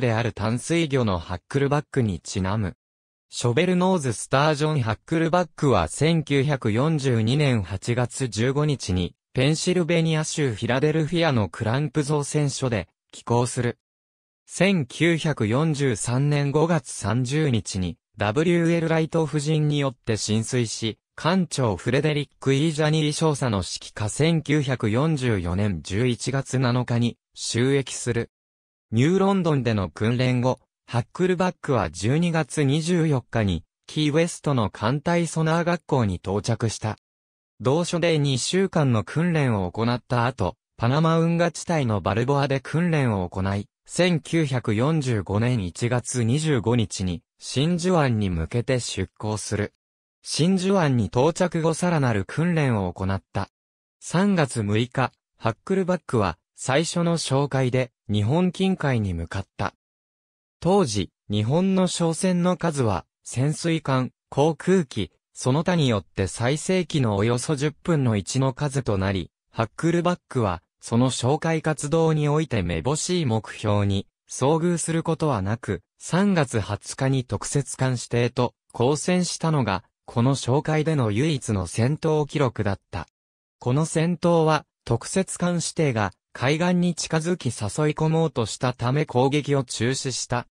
である淡水魚のハックルバックにちなむ。ショベルノーズ・スタージョン・ハックルバックは1942年8月15日に、ペンシルベニア州フィラデルフィアのクランプ造船所で、寄港する。1943年5月30日に、W.L. ライト夫人によって浸水し、艦長フレデリック・イージャニー少佐の指揮下1944年11月7日に、収益する。ニューロンドンでの訓練後、ハックルバックは12月24日に、キーウェストの艦隊ソナー学校に到着した。同所で2週間の訓練を行った後、パナマ運河地帯のバルボアで訓練を行い、1945年1月25日に、真珠湾に向けて出港する。真珠湾に到着後さらなる訓練を行った。3月6日、ハックルバックは、最初の紹介で、日本近海に向かった。当時、日本の商船の数は、潜水艦、航空機、その他によって最盛期のおよそ10分の1の数となり、ハックルバックは、その紹介活動において目ぼしい目標に、遭遇することはなく、3月20日に特設艦指定と交戦したのが、この紹介での唯一の戦闘記録だった。この戦闘は、特設艦指定が海岸に近づき誘い込もうとしたため攻撃を中止した。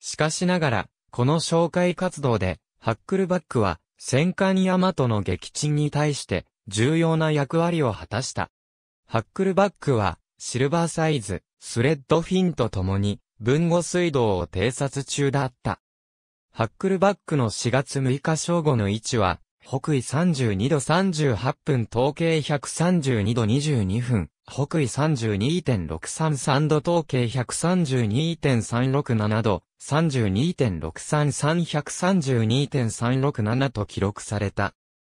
しかしながら、この紹介活動で、ハックルバックは、戦艦ヤマトの撃沈に対して、重要な役割を果たした。ハックルバックは、シルバーサイズ、スレッドフィンと共に、文後水道を偵察中だった。ハックルバックの4月6日正午の位置は、北緯32度38分統計132度22分、北緯32.633度統計132.367度、32.633132.367と記録された。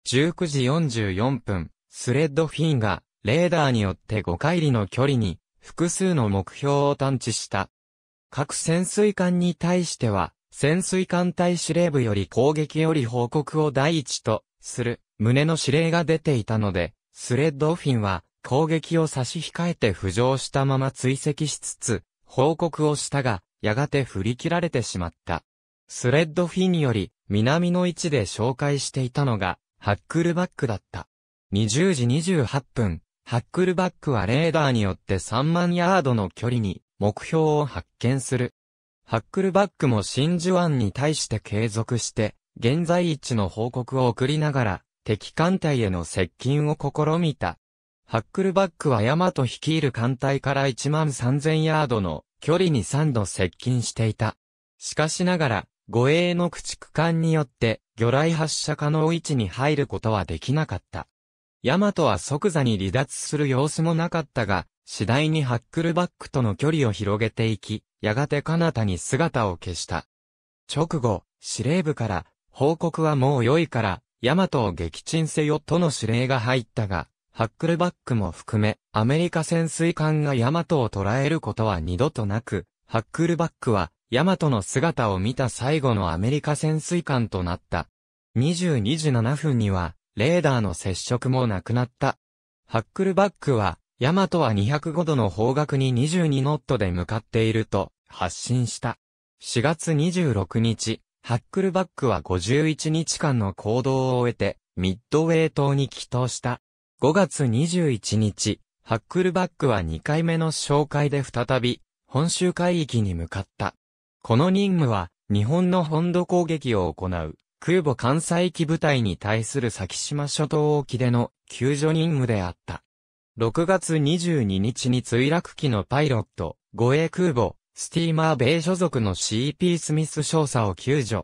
19時44分、スレッドフィンが、レーダーによって5回りの距離に、複数の目標を探知した。各潜水艦に対しては、潜水艦隊司令部より攻撃より報告を第一とする胸の指令が出ていたので、スレッドフィンは攻撃を差し控えて浮上したまま追跡しつつ、報告をしたが、やがて振り切られてしまった。スレッドフィンより南の位置で紹介していたのが、ハックルバックだった。20時28分、ハックルバックはレーダーによって3万ヤードの距離に目標を発見する。ハックルバックも真珠湾に対して継続して、現在位置の報告を送りながら、敵艦隊への接近を試みた。ハックルバックはヤマト率いる艦隊から1万3000ヤードの距離に3度接近していた。しかしながら、護衛の駆逐艦によって、魚雷発射可能位置に入ることはできなかった。ヤマトは即座に離脱する様子もなかったが、次第にハックルバックとの距離を広げていき、やがて彼方に姿を消した。直後、司令部から、報告はもう良いから、ヤマトを撃沈せよとの指令が入ったが、ハックルバックも含め、アメリカ潜水艦がヤマトを捉えることは二度となく、ハックルバックは、ヤマトの姿を見た最後のアメリカ潜水艦となった。22時7分には、レーダーの接触もなくなった。ハックルバックは、ヤマトは205度の方角に22ノットで向かっていると発信した。4月26日、ハックルバックは51日間の行動を終えて、ミッドウェー島に帰投した。5月21日、ハックルバックは2回目の紹介で再び、本州海域に向かった。この任務は、日本の本土攻撃を行う、空母関西機部隊に対する先島諸島沖での救助任務であった。6月22日に墜落機のパイロット、護衛空母、スティーマー米所属の CP スミス少佐を救助。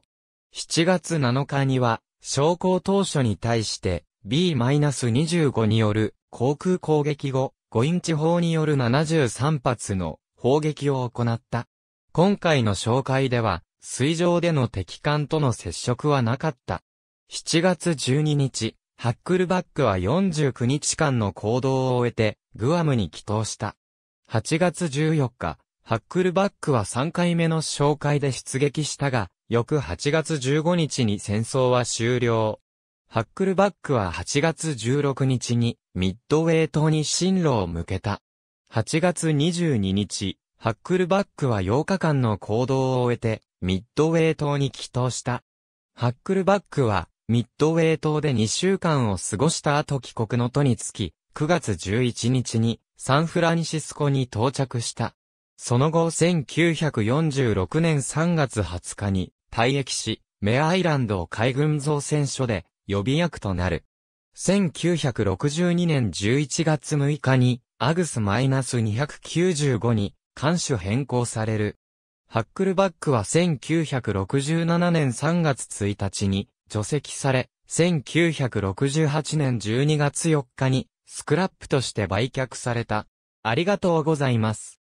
7月7日には、将校当初に対して、B-25 による航空攻撃後、5インチ砲による73発の砲撃を行った。今回の紹介では、水上での敵艦との接触はなかった。7月12日、ハックルバックは49日間の行動を終えて、グアムに帰投した。8月14日、ハックルバックは3回目の紹介で出撃したが、翌8月15日に戦争は終了。ハックルバックは8月16日にミッドウェイ島に進路を向けた。8月22日、ハックルバックは8日間の行動を終えてミッドウェイ島に帰島した。ハックルバックはミッドウェイ島で2週間を過ごした後帰国の途につき、9月11日にサンフランシスコに到着した。その後1946年3月20日に退役し、メアイランド海軍造船所で予備役となる。1962年11月6日に、アグス -295 に、艦種変更される。ハックルバックは1967年3月1日に除籍され、1968年12月4日にスクラップとして売却された。ありがとうございます。